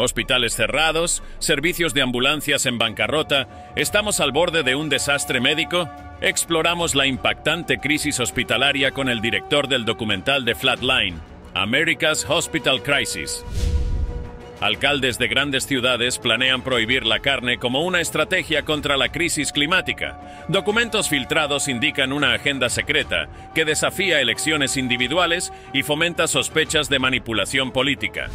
Hospitales cerrados, servicios de ambulancias en bancarrota, estamos al borde de un desastre médico. Exploramos la impactante crisis hospitalaria con el director del documental de Flatline, America's Hospital Crisis. Alcaldes de grandes ciudades planean prohibir la carne como una estrategia contra la crisis climática. Documentos filtrados indican una agenda secreta que desafía elecciones individuales y fomenta sospechas de manipulación política.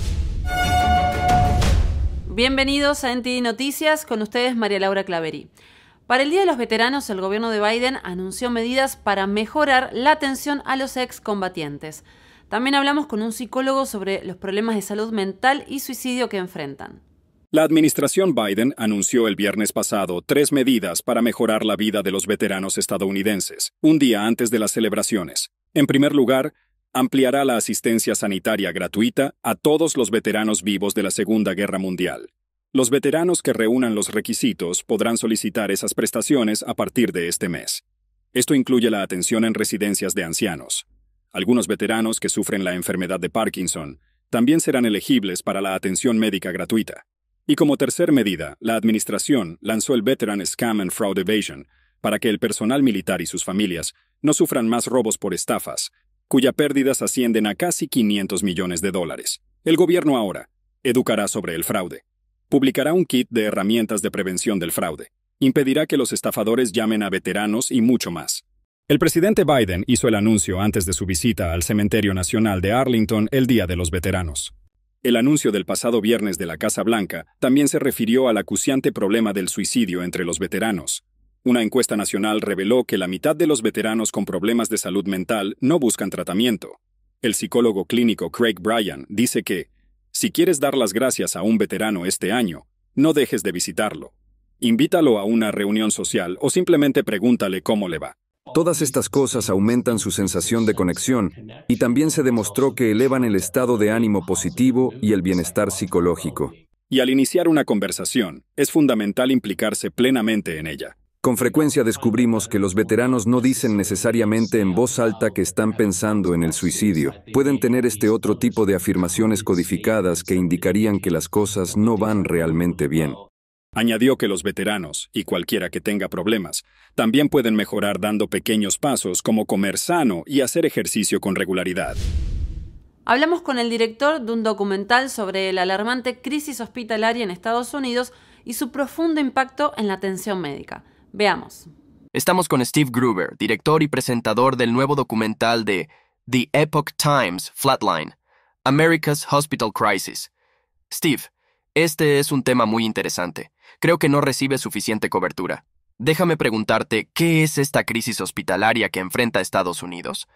Bienvenidos a NTD Noticias, con ustedes María Laura Claveri. Para el Día de los Veteranos, el gobierno de Biden anunció medidas para mejorar la atención a los excombatientes. También hablamos con un psicólogo sobre los problemas de salud mental y suicidio que enfrentan. La administración Biden anunció el viernes pasado tres medidas para mejorar la vida de los veteranos estadounidenses, un día antes de las celebraciones. En primer lugar, ampliará la asistencia sanitaria gratuita a todos los veteranos vivos de la Segunda Guerra Mundial. Los veteranos que reúnan los requisitos podrán solicitar esas prestaciones a partir de este mes. Esto incluye la atención en residencias de ancianos. Algunos veteranos que sufren la enfermedad de Parkinson también serán elegibles para la atención médica gratuita. Y como tercer medida, la Administración lanzó el Veteran Scam and Fraud Evasion para que el personal militar y sus familias no sufran más robos por estafas, cuya pérdidas ascienden a casi 500 millones de dólares. El gobierno ahora educará sobre el fraude, publicará un kit de herramientas de prevención del fraude, impedirá que los estafadores llamen a veteranos y mucho más. El presidente Biden hizo el anuncio antes de su visita al Cementerio Nacional de Arlington el Día de los Veteranos. El anuncio del pasado viernes de la Casa Blanca también se refirió al acuciante problema del suicidio entre los veteranos, una encuesta nacional reveló que la mitad de los veteranos con problemas de salud mental no buscan tratamiento. El psicólogo clínico Craig Bryan dice que, si quieres dar las gracias a un veterano este año, no dejes de visitarlo. Invítalo a una reunión social o simplemente pregúntale cómo le va. Todas estas cosas aumentan su sensación de conexión y también se demostró que elevan el estado de ánimo positivo y el bienestar psicológico. Y al iniciar una conversación, es fundamental implicarse plenamente en ella. Con frecuencia descubrimos que los veteranos no dicen necesariamente en voz alta que están pensando en el suicidio. Pueden tener este otro tipo de afirmaciones codificadas que indicarían que las cosas no van realmente bien. Añadió que los veteranos, y cualquiera que tenga problemas, también pueden mejorar dando pequeños pasos como comer sano y hacer ejercicio con regularidad. Hablamos con el director de un documental sobre la alarmante crisis hospitalaria en Estados Unidos y su profundo impacto en la atención médica. Veamos. Estamos con Steve Gruber, director y presentador del nuevo documental de The Epoch Times Flatline, America's Hospital Crisis. Steve, este es un tema muy interesante. Creo que no recibe suficiente cobertura. Déjame preguntarte, ¿qué es esta crisis hospitalaria que enfrenta Estados Unidos?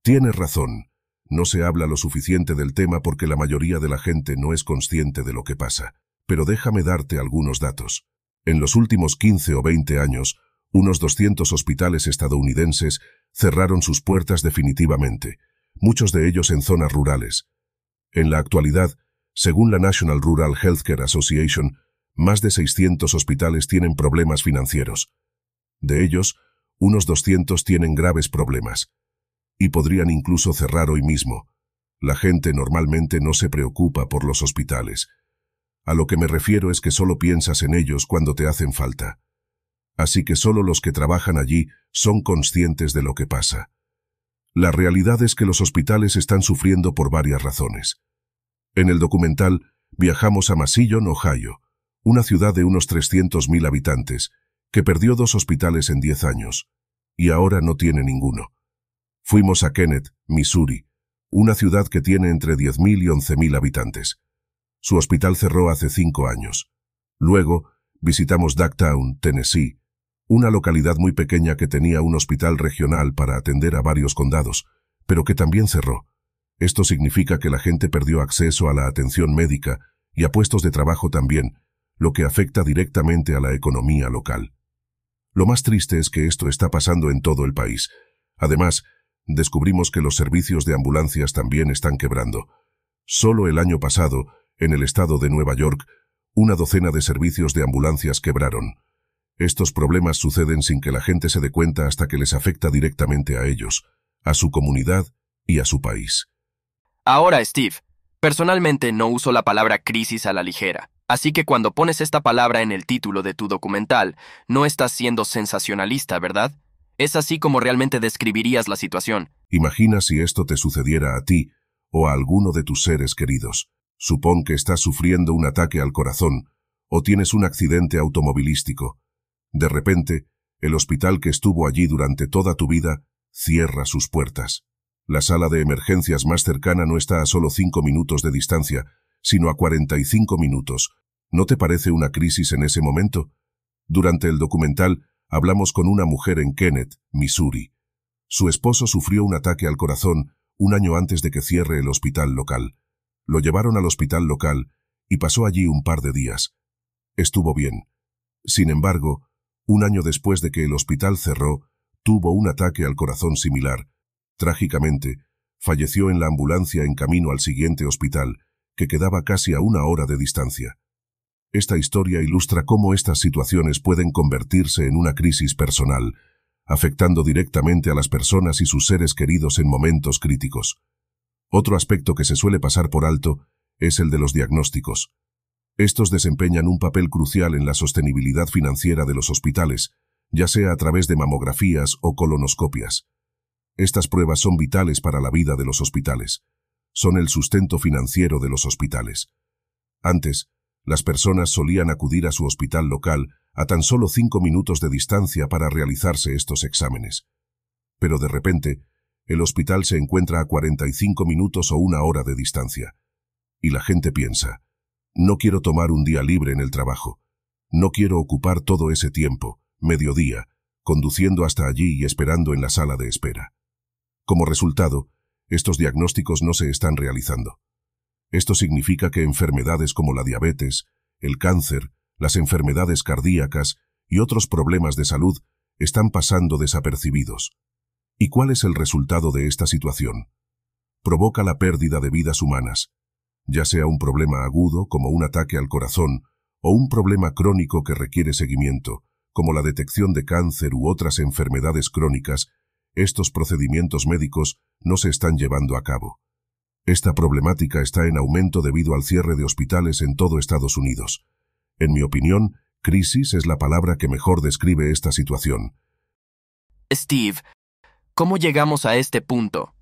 Tienes razón. No se habla lo suficiente del tema porque la mayoría de la gente no es consciente de lo que pasa pero déjame darte algunos datos. En los últimos 15 o 20 años, unos 200 hospitales estadounidenses cerraron sus puertas definitivamente, muchos de ellos en zonas rurales. En la actualidad, según la National Rural Healthcare Association, más de 600 hospitales tienen problemas financieros. De ellos, unos 200 tienen graves problemas. Y podrían incluso cerrar hoy mismo. La gente normalmente no se preocupa por los hospitales. A lo que me refiero es que solo piensas en ellos cuando te hacen falta. Así que solo los que trabajan allí son conscientes de lo que pasa. La realidad es que los hospitales están sufriendo por varias razones. En el documental, viajamos a Masillon, Ohio, una ciudad de unos 300.000 habitantes, que perdió dos hospitales en 10 años, y ahora no tiene ninguno. Fuimos a Kennett, Missouri, una ciudad que tiene entre 10.000 y 11.000 habitantes. Su hospital cerró hace cinco años. Luego, visitamos Ducktown, Tennessee, una localidad muy pequeña que tenía un hospital regional para atender a varios condados, pero que también cerró. Esto significa que la gente perdió acceso a la atención médica y a puestos de trabajo también, lo que afecta directamente a la economía local. Lo más triste es que esto está pasando en todo el país. Además, descubrimos que los servicios de ambulancias también están quebrando. Solo el año pasado, en el estado de Nueva York, una docena de servicios de ambulancias quebraron. Estos problemas suceden sin que la gente se dé cuenta hasta que les afecta directamente a ellos, a su comunidad y a su país. Ahora, Steve, personalmente no uso la palabra crisis a la ligera, así que cuando pones esta palabra en el título de tu documental, no estás siendo sensacionalista, ¿verdad? Es así como realmente describirías la situación. Imagina si esto te sucediera a ti o a alguno de tus seres queridos. Supón que estás sufriendo un ataque al corazón o tienes un accidente automovilístico. De repente, el hospital que estuvo allí durante toda tu vida cierra sus puertas. La sala de emergencias más cercana no está a solo cinco minutos de distancia, sino a 45 minutos. ¿No te parece una crisis en ese momento? Durante el documental hablamos con una mujer en Kennett, Missouri. Su esposo sufrió un ataque al corazón un año antes de que cierre el hospital local. Lo llevaron al hospital local y pasó allí un par de días. Estuvo bien. Sin embargo, un año después de que el hospital cerró, tuvo un ataque al corazón similar. Trágicamente, falleció en la ambulancia en camino al siguiente hospital, que quedaba casi a una hora de distancia. Esta historia ilustra cómo estas situaciones pueden convertirse en una crisis personal, afectando directamente a las personas y sus seres queridos en momentos críticos. Otro aspecto que se suele pasar por alto es el de los diagnósticos. Estos desempeñan un papel crucial en la sostenibilidad financiera de los hospitales, ya sea a través de mamografías o colonoscopias. Estas pruebas son vitales para la vida de los hospitales. Son el sustento financiero de los hospitales. Antes, las personas solían acudir a su hospital local a tan solo cinco minutos de distancia para realizarse estos exámenes. Pero de repente, el hospital se encuentra a 45 minutos o una hora de distancia. Y la gente piensa, no quiero tomar un día libre en el trabajo. No quiero ocupar todo ese tiempo, mediodía, conduciendo hasta allí y esperando en la sala de espera. Como resultado, estos diagnósticos no se están realizando. Esto significa que enfermedades como la diabetes, el cáncer, las enfermedades cardíacas y otros problemas de salud están pasando desapercibidos. ¿Y cuál es el resultado de esta situación? Provoca la pérdida de vidas humanas, ya sea un problema agudo como un ataque al corazón o un problema crónico que requiere seguimiento, como la detección de cáncer u otras enfermedades crónicas, estos procedimientos médicos no se están llevando a cabo. Esta problemática está en aumento debido al cierre de hospitales en todo Estados Unidos. En mi opinión, crisis es la palabra que mejor describe esta situación. Steve, ¿Cómo llegamos a este punto?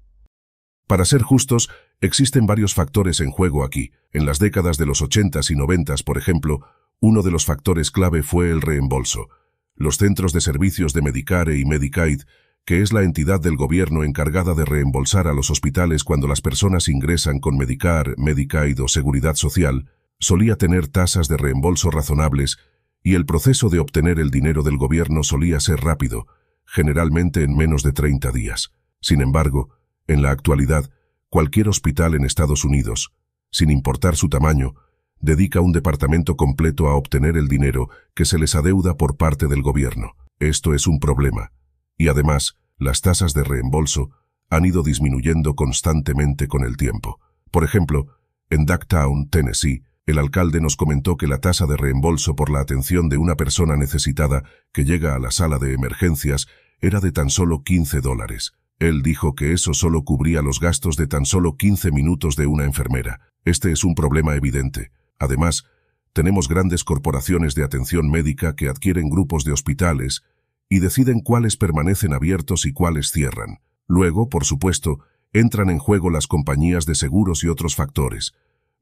Para ser justos, existen varios factores en juego aquí. En las décadas de los 80s y 90s, por ejemplo, uno de los factores clave fue el reembolso. Los centros de servicios de Medicare y Medicaid, que es la entidad del gobierno encargada de reembolsar a los hospitales cuando las personas ingresan con Medicare, Medicaid o Seguridad Social, solía tener tasas de reembolso razonables y el proceso de obtener el dinero del gobierno solía ser rápido, generalmente en menos de 30 días. Sin embargo, en la actualidad, cualquier hospital en Estados Unidos, sin importar su tamaño, dedica un departamento completo a obtener el dinero que se les adeuda por parte del gobierno. Esto es un problema. Y además, las tasas de reembolso han ido disminuyendo constantemente con el tiempo. Por ejemplo, en Ducktown, Tennessee, el alcalde nos comentó que la tasa de reembolso por la atención de una persona necesitada que llega a la sala de emergencias era de tan solo 15 dólares. Él dijo que eso solo cubría los gastos de tan solo 15 minutos de una enfermera. Este es un problema evidente. Además, tenemos grandes corporaciones de atención médica que adquieren grupos de hospitales y deciden cuáles permanecen abiertos y cuáles cierran. Luego, por supuesto, entran en juego las compañías de seguros y otros factores.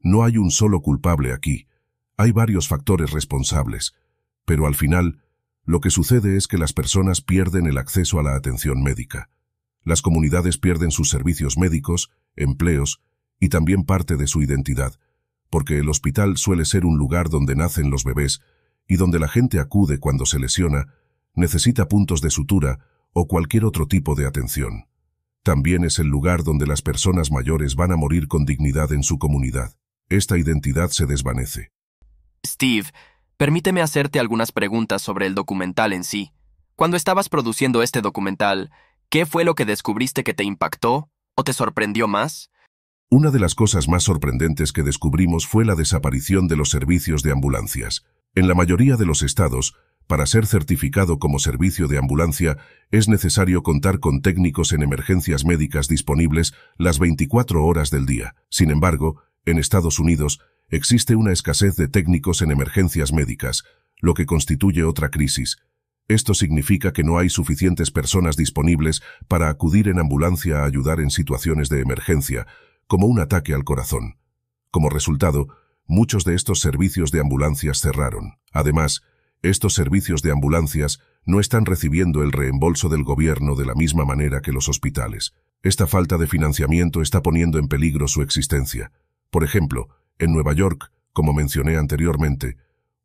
No hay un solo culpable aquí. Hay varios factores responsables. Pero al final, lo que sucede es que las personas pierden el acceso a la atención médica. Las comunidades pierden sus servicios médicos, empleos y también parte de su identidad, porque el hospital suele ser un lugar donde nacen los bebés y donde la gente acude cuando se lesiona, necesita puntos de sutura o cualquier otro tipo de atención. También es el lugar donde las personas mayores van a morir con dignidad en su comunidad esta identidad se desvanece. Steve, permíteme hacerte algunas preguntas sobre el documental en sí. Cuando estabas produciendo este documental, ¿qué fue lo que descubriste que te impactó o te sorprendió más? Una de las cosas más sorprendentes que descubrimos fue la desaparición de los servicios de ambulancias. En la mayoría de los estados, para ser certificado como servicio de ambulancia, es necesario contar con técnicos en emergencias médicas disponibles las 24 horas del día. Sin embargo, en Estados Unidos existe una escasez de técnicos en emergencias médicas, lo que constituye otra crisis. Esto significa que no hay suficientes personas disponibles para acudir en ambulancia a ayudar en situaciones de emergencia, como un ataque al corazón. Como resultado, muchos de estos servicios de ambulancias cerraron. Además, estos servicios de ambulancias no están recibiendo el reembolso del gobierno de la misma manera que los hospitales. Esta falta de financiamiento está poniendo en peligro su existencia. Por ejemplo, en Nueva York, como mencioné anteriormente,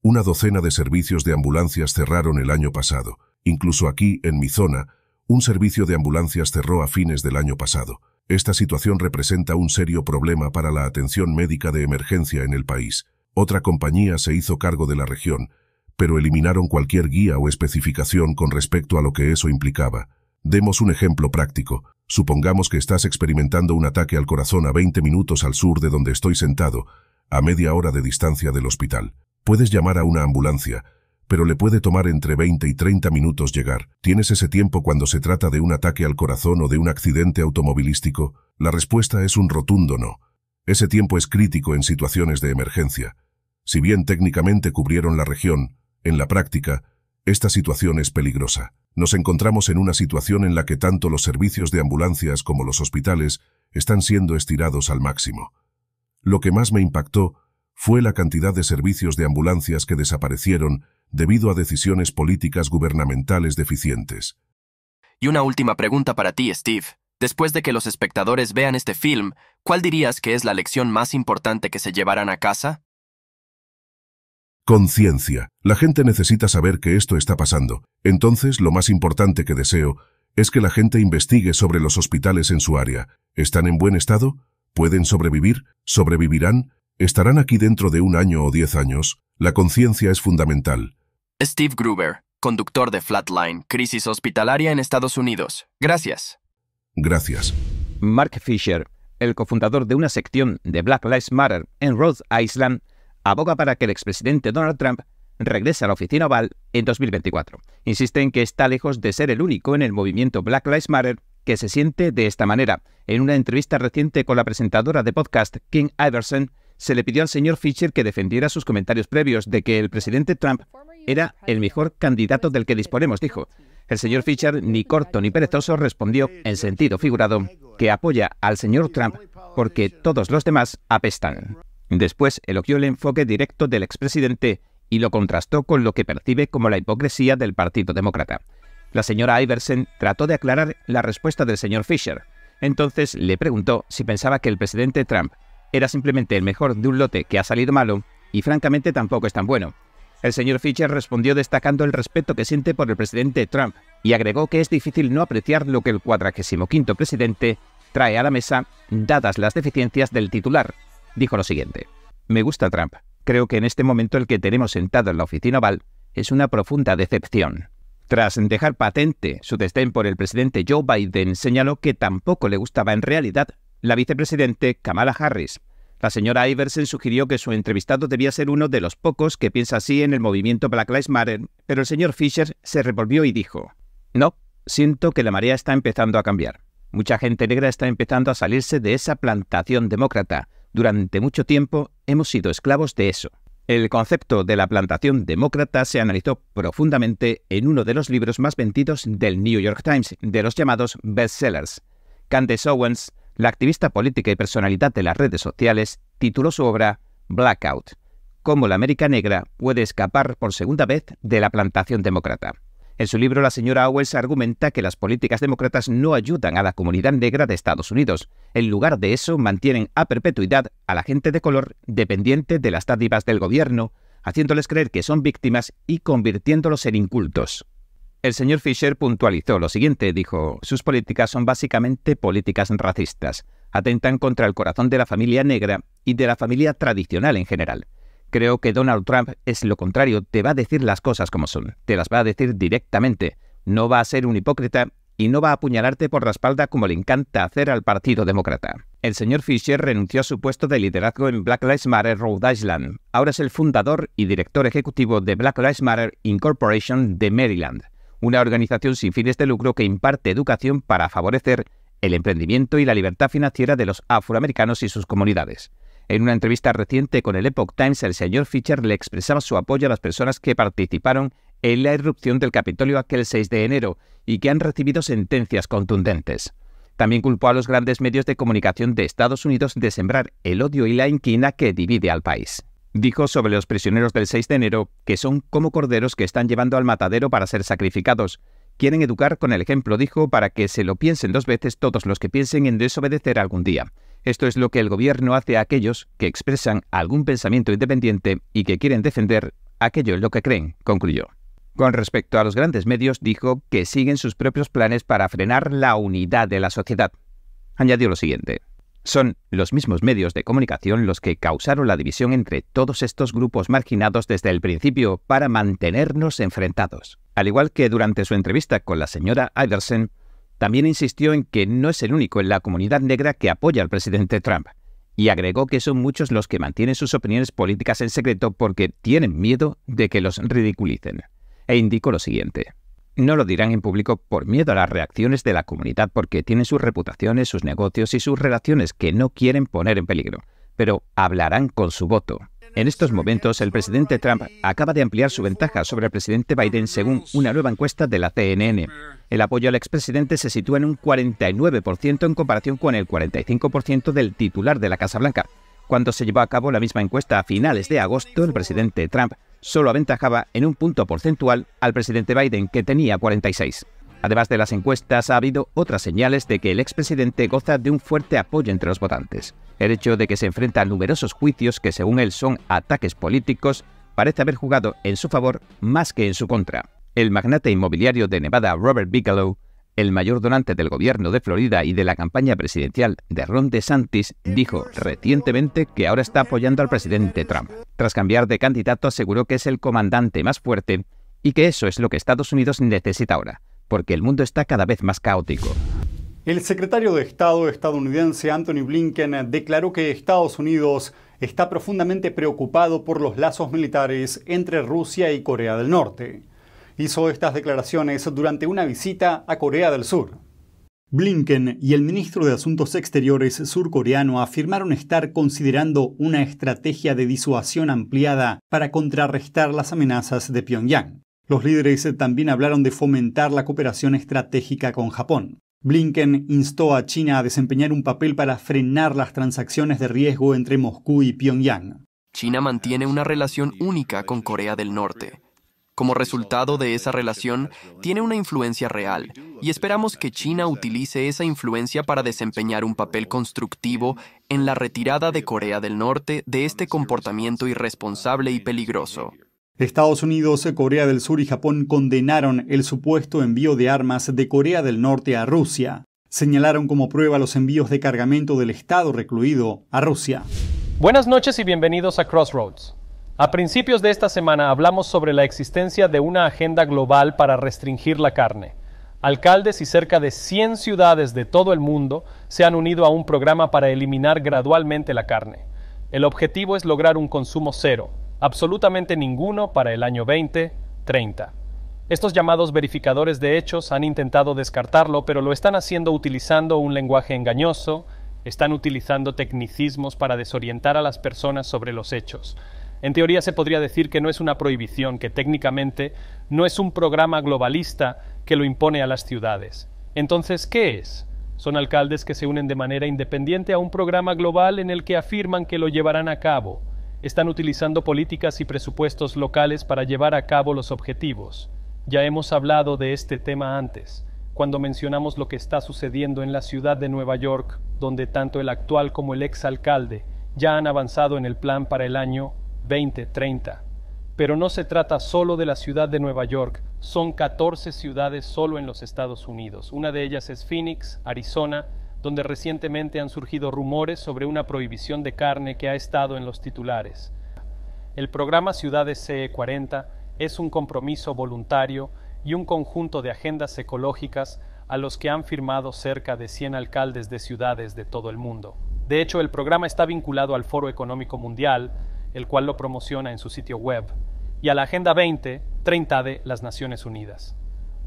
una docena de servicios de ambulancias cerraron el año pasado. Incluso aquí, en mi zona, un servicio de ambulancias cerró a fines del año pasado. Esta situación representa un serio problema para la atención médica de emergencia en el país. Otra compañía se hizo cargo de la región, pero eliminaron cualquier guía o especificación con respecto a lo que eso implicaba. Demos un ejemplo práctico. Supongamos que estás experimentando un ataque al corazón a 20 minutos al sur de donde estoy sentado, a media hora de distancia del hospital. Puedes llamar a una ambulancia, pero le puede tomar entre 20 y 30 minutos llegar. ¿Tienes ese tiempo cuando se trata de un ataque al corazón o de un accidente automovilístico? La respuesta es un rotundo no. Ese tiempo es crítico en situaciones de emergencia. Si bien técnicamente cubrieron la región, en la práctica, esta situación es peligrosa nos encontramos en una situación en la que tanto los servicios de ambulancias como los hospitales están siendo estirados al máximo. Lo que más me impactó fue la cantidad de servicios de ambulancias que desaparecieron debido a decisiones políticas gubernamentales deficientes. Y una última pregunta para ti, Steve. Después de que los espectadores vean este film, ¿cuál dirías que es la lección más importante que se llevarán a casa? Conciencia. La gente necesita saber que esto está pasando. Entonces, lo más importante que deseo es que la gente investigue sobre los hospitales en su área. ¿Están en buen estado? ¿Pueden sobrevivir? ¿Sobrevivirán? ¿Estarán aquí dentro de un año o diez años? La conciencia es fundamental. Steve Gruber, conductor de Flatline, crisis hospitalaria en Estados Unidos. Gracias. Gracias. Mark Fisher, el cofundador de una sección de Black Lives Matter en Rhode Island, aboga para que el expresidente Donald Trump regrese a la oficina Oval en 2024. Insisten que está lejos de ser el único en el movimiento Black Lives Matter que se siente de esta manera. En una entrevista reciente con la presentadora de podcast King Iverson, se le pidió al señor Fisher que defendiera sus comentarios previos de que el presidente Trump era el mejor candidato del que disponemos, dijo. El señor Fisher, ni corto ni perezoso, respondió en sentido figurado que apoya al señor Trump porque todos los demás apestan. Después elogió el enfoque directo del expresidente y lo contrastó con lo que percibe como la hipocresía del Partido Demócrata. La señora Iversen trató de aclarar la respuesta del señor Fisher. Entonces le preguntó si pensaba que el presidente Trump era simplemente el mejor de un lote que ha salido malo y francamente tampoco es tan bueno. El señor Fisher respondió destacando el respeto que siente por el presidente Trump y agregó que es difícil no apreciar lo que el 45 presidente trae a la mesa dadas las deficiencias del titular, dijo lo siguiente. Me gusta Trump. Creo que en este momento el que tenemos sentado en la oficina Oval es una profunda decepción. Tras dejar patente su desdén por el presidente Joe Biden, señaló que tampoco le gustaba en realidad la vicepresidente Kamala Harris. La señora Iversen sugirió que su entrevistado debía ser uno de los pocos que piensa así en el movimiento Black Lives Matter, pero el señor Fisher se revolvió y dijo, No, siento que la marea está empezando a cambiar. Mucha gente negra está empezando a salirse de esa plantación demócrata, durante mucho tiempo hemos sido esclavos de eso. El concepto de la plantación demócrata se analizó profundamente en uno de los libros más vendidos del New York Times, de los llamados bestsellers. Candace Owens, la activista política y personalidad de las redes sociales, tituló su obra Blackout, cómo la América negra puede escapar por segunda vez de la plantación demócrata. En su libro, la señora Owens argumenta que las políticas demócratas no ayudan a la comunidad negra de Estados Unidos. En lugar de eso, mantienen a perpetuidad a la gente de color dependiente de las dádivas del gobierno, haciéndoles creer que son víctimas y convirtiéndolos en incultos. El señor Fisher puntualizó lo siguiente, dijo, sus políticas son básicamente políticas racistas, atentan contra el corazón de la familia negra y de la familia tradicional en general. Creo que Donald Trump es lo contrario, te va a decir las cosas como son, te las va a decir directamente, no va a ser un hipócrita y no va a apuñalarte por la espalda como le encanta hacer al Partido Demócrata. El señor Fisher renunció a su puesto de liderazgo en Black Lives Matter Rhode Island. Ahora es el fundador y director ejecutivo de Black Lives Matter Incorporation de Maryland, una organización sin fines de lucro que imparte educación para favorecer el emprendimiento y la libertad financiera de los afroamericanos y sus comunidades. En una entrevista reciente con el Epoch Times, el señor Fischer le expresaba su apoyo a las personas que participaron en la irrupción del Capitolio aquel 6 de enero y que han recibido sentencias contundentes. También culpó a los grandes medios de comunicación de Estados Unidos de sembrar el odio y la inquina que divide al país. Dijo sobre los prisioneros del 6 de enero que son como corderos que están llevando al matadero para ser sacrificados, Quieren educar con el ejemplo, dijo, para que se lo piensen dos veces todos los que piensen en desobedecer algún día. Esto es lo que el gobierno hace a aquellos que expresan algún pensamiento independiente y que quieren defender aquello en lo que creen, concluyó. Con respecto a los grandes medios, dijo que siguen sus propios planes para frenar la unidad de la sociedad. Añadió lo siguiente. Son los mismos medios de comunicación los que causaron la división entre todos estos grupos marginados desde el principio para mantenernos enfrentados. Al igual que durante su entrevista con la señora Iverson, también insistió en que no es el único en la comunidad negra que apoya al presidente Trump, y agregó que son muchos los que mantienen sus opiniones políticas en secreto porque tienen miedo de que los ridiculicen. E indicó lo siguiente. No lo dirán en público por miedo a las reacciones de la comunidad porque tienen sus reputaciones, sus negocios y sus relaciones que no quieren poner en peligro, pero hablarán con su voto, en estos momentos, el presidente Trump acaba de ampliar su ventaja sobre el presidente Biden según una nueva encuesta de la CNN. El apoyo al expresidente se sitúa en un 49% en comparación con el 45% del titular de la Casa Blanca. Cuando se llevó a cabo la misma encuesta a finales de agosto, el presidente Trump solo aventajaba en un punto porcentual al presidente Biden, que tenía 46. Además de las encuestas, ha habido otras señales de que el expresidente goza de un fuerte apoyo entre los votantes. El hecho de que se enfrenta a numerosos juicios que según él son ataques políticos parece haber jugado en su favor más que en su contra. El magnate inmobiliario de Nevada, Robert Bigelow, el mayor donante del gobierno de Florida y de la campaña presidencial de Ron DeSantis, dijo recientemente que ahora está apoyando al presidente Trump. Tras cambiar de candidato, aseguró que es el comandante más fuerte y que eso es lo que Estados Unidos necesita ahora, porque el mundo está cada vez más caótico. El secretario de Estado estadounidense Anthony Blinken declaró que Estados Unidos está profundamente preocupado por los lazos militares entre Rusia y Corea del Norte. Hizo estas declaraciones durante una visita a Corea del Sur. Blinken y el ministro de Asuntos Exteriores surcoreano afirmaron estar considerando una estrategia de disuasión ampliada para contrarrestar las amenazas de Pyongyang. Los líderes también hablaron de fomentar la cooperación estratégica con Japón. Blinken instó a China a desempeñar un papel para frenar las transacciones de riesgo entre Moscú y Pyongyang. China mantiene una relación única con Corea del Norte. Como resultado de esa relación, tiene una influencia real y esperamos que China utilice esa influencia para desempeñar un papel constructivo en la retirada de Corea del Norte de este comportamiento irresponsable y peligroso. Estados Unidos, Corea del Sur y Japón condenaron el supuesto envío de armas de Corea del Norte a Rusia. Señalaron como prueba los envíos de cargamento del Estado recluido a Rusia. Buenas noches y bienvenidos a Crossroads. A principios de esta semana hablamos sobre la existencia de una agenda global para restringir la carne. Alcaldes y cerca de 100 ciudades de todo el mundo se han unido a un programa para eliminar gradualmente la carne. El objetivo es lograr un consumo cero, absolutamente ninguno para el año 2030. Estos llamados verificadores de hechos han intentado descartarlo, pero lo están haciendo utilizando un lenguaje engañoso, están utilizando tecnicismos para desorientar a las personas sobre los hechos. En teoría se podría decir que no es una prohibición, que técnicamente no es un programa globalista que lo impone a las ciudades. Entonces, ¿qué es? Son alcaldes que se unen de manera independiente a un programa global en el que afirman que lo llevarán a cabo están utilizando políticas y presupuestos locales para llevar a cabo los objetivos. Ya hemos hablado de este tema antes, cuando mencionamos lo que está sucediendo en la ciudad de Nueva York, donde tanto el actual como el ex alcalde ya han avanzado en el plan para el año 2030. Pero no se trata solo de la ciudad de Nueva York, son 14 ciudades solo en los Estados Unidos. Una de ellas es Phoenix, Arizona, donde recientemente han surgido rumores sobre una prohibición de carne que ha estado en los titulares. El programa Ciudades CE40 es un compromiso voluntario y un conjunto de agendas ecológicas a los que han firmado cerca de 100 alcaldes de ciudades de todo el mundo. De hecho, el programa está vinculado al Foro Económico Mundial, el cual lo promociona en su sitio web, y a la Agenda 20, de las Naciones Unidas.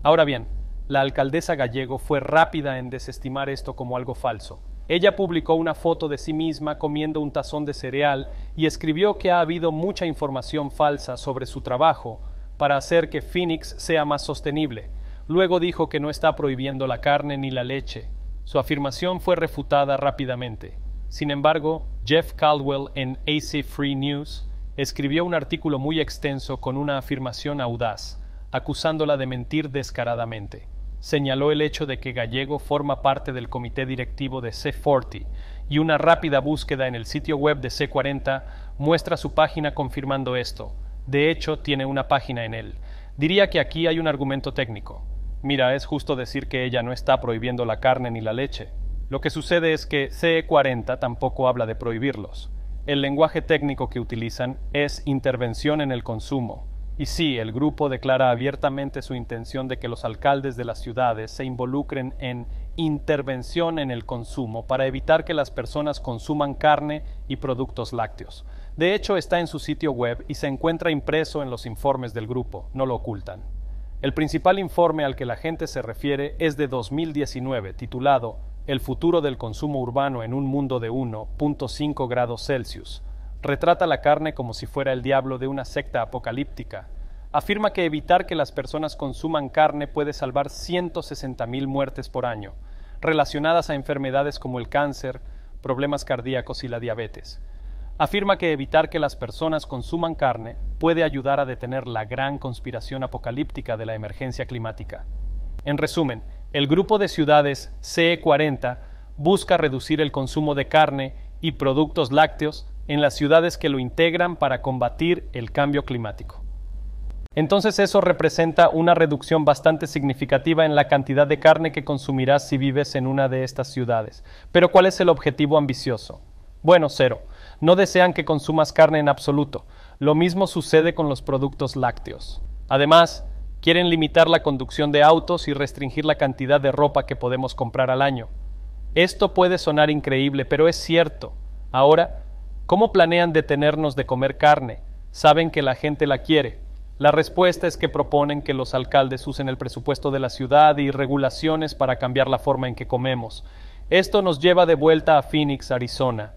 Ahora bien, la alcaldesa gallego fue rápida en desestimar esto como algo falso. Ella publicó una foto de sí misma comiendo un tazón de cereal y escribió que ha habido mucha información falsa sobre su trabajo para hacer que Phoenix sea más sostenible. Luego dijo que no está prohibiendo la carne ni la leche. Su afirmación fue refutada rápidamente. Sin embargo, Jeff Caldwell en AC Free News escribió un artículo muy extenso con una afirmación audaz, acusándola de mentir descaradamente señaló el hecho de que Gallego forma parte del comité directivo de C40 y una rápida búsqueda en el sitio web de C40 muestra su página confirmando esto. De hecho, tiene una página en él. Diría que aquí hay un argumento técnico. Mira, es justo decir que ella no está prohibiendo la carne ni la leche. Lo que sucede es que CE40 tampoco habla de prohibirlos. El lenguaje técnico que utilizan es intervención en el consumo. Y sí, el grupo declara abiertamente su intención de que los alcaldes de las ciudades se involucren en intervención en el consumo para evitar que las personas consuman carne y productos lácteos. De hecho, está en su sitio web y se encuentra impreso en los informes del grupo, no lo ocultan. El principal informe al que la gente se refiere es de 2019, titulado El futuro del consumo urbano en un mundo de 1.5 grados Celsius, retrata la carne como si fuera el diablo de una secta apocalíptica. Afirma que evitar que las personas consuman carne puede salvar 160.000 muertes por año, relacionadas a enfermedades como el cáncer, problemas cardíacos y la diabetes. Afirma que evitar que las personas consuman carne puede ayudar a detener la gran conspiración apocalíptica de la emergencia climática. En resumen, el grupo de ciudades CE40 busca reducir el consumo de carne y productos lácteos en las ciudades que lo integran para combatir el cambio climático. Entonces eso representa una reducción bastante significativa en la cantidad de carne que consumirás si vives en una de estas ciudades. Pero ¿cuál es el objetivo ambicioso? Bueno, cero. No desean que consumas carne en absoluto. Lo mismo sucede con los productos lácteos. Además, quieren limitar la conducción de autos y restringir la cantidad de ropa que podemos comprar al año. Esto puede sonar increíble, pero es cierto. Ahora, ¿Cómo planean detenernos de comer carne? Saben que la gente la quiere. La respuesta es que proponen que los alcaldes usen el presupuesto de la ciudad y regulaciones para cambiar la forma en que comemos. Esto nos lleva de vuelta a Phoenix, Arizona.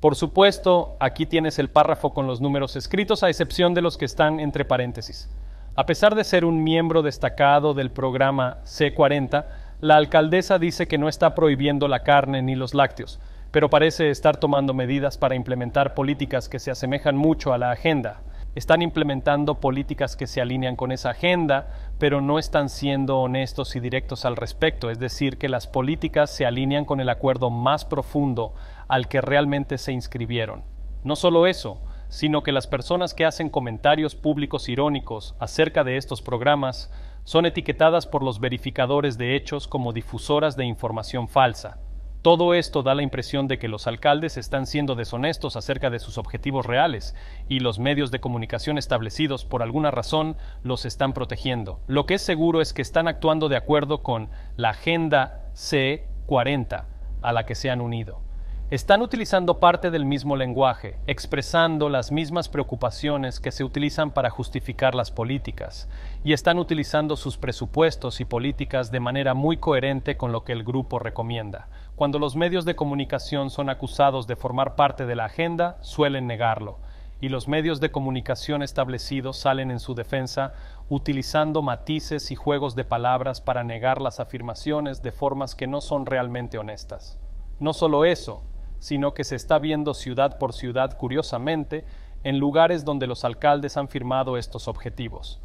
Por supuesto, aquí tienes el párrafo con los números escritos, a excepción de los que están entre paréntesis. A pesar de ser un miembro destacado del programa C40, la alcaldesa dice que no está prohibiendo la carne ni los lácteos pero parece estar tomando medidas para implementar políticas que se asemejan mucho a la agenda. Están implementando políticas que se alinean con esa agenda, pero no están siendo honestos y directos al respecto, es decir, que las políticas se alinean con el acuerdo más profundo al que realmente se inscribieron. No solo eso, sino que las personas que hacen comentarios públicos irónicos acerca de estos programas son etiquetadas por los verificadores de hechos como difusoras de información falsa. Todo esto da la impresión de que los alcaldes están siendo deshonestos acerca de sus objetivos reales y los medios de comunicación establecidos por alguna razón los están protegiendo. Lo que es seguro es que están actuando de acuerdo con la Agenda C40 a la que se han unido. Están utilizando parte del mismo lenguaje, expresando las mismas preocupaciones que se utilizan para justificar las políticas, y están utilizando sus presupuestos y políticas de manera muy coherente con lo que el grupo recomienda. Cuando los medios de comunicación son acusados de formar parte de la agenda, suelen negarlo, y los medios de comunicación establecidos salen en su defensa utilizando matices y juegos de palabras para negar las afirmaciones de formas que no son realmente honestas. No solo eso, sino que se está viendo ciudad por ciudad curiosamente en lugares donde los alcaldes han firmado estos objetivos.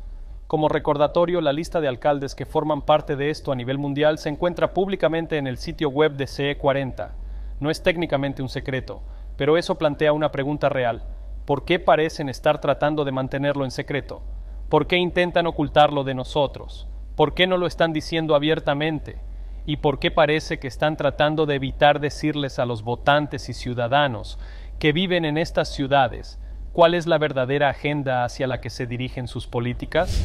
Como recordatorio, la lista de alcaldes que forman parte de esto a nivel mundial se encuentra públicamente en el sitio web de CE40. No es técnicamente un secreto, pero eso plantea una pregunta real. ¿Por qué parecen estar tratando de mantenerlo en secreto? ¿Por qué intentan ocultarlo de nosotros? ¿Por qué no lo están diciendo abiertamente? ¿Y por qué parece que están tratando de evitar decirles a los votantes y ciudadanos que viven en estas ciudades cuál es la verdadera agenda hacia la que se dirigen sus políticas?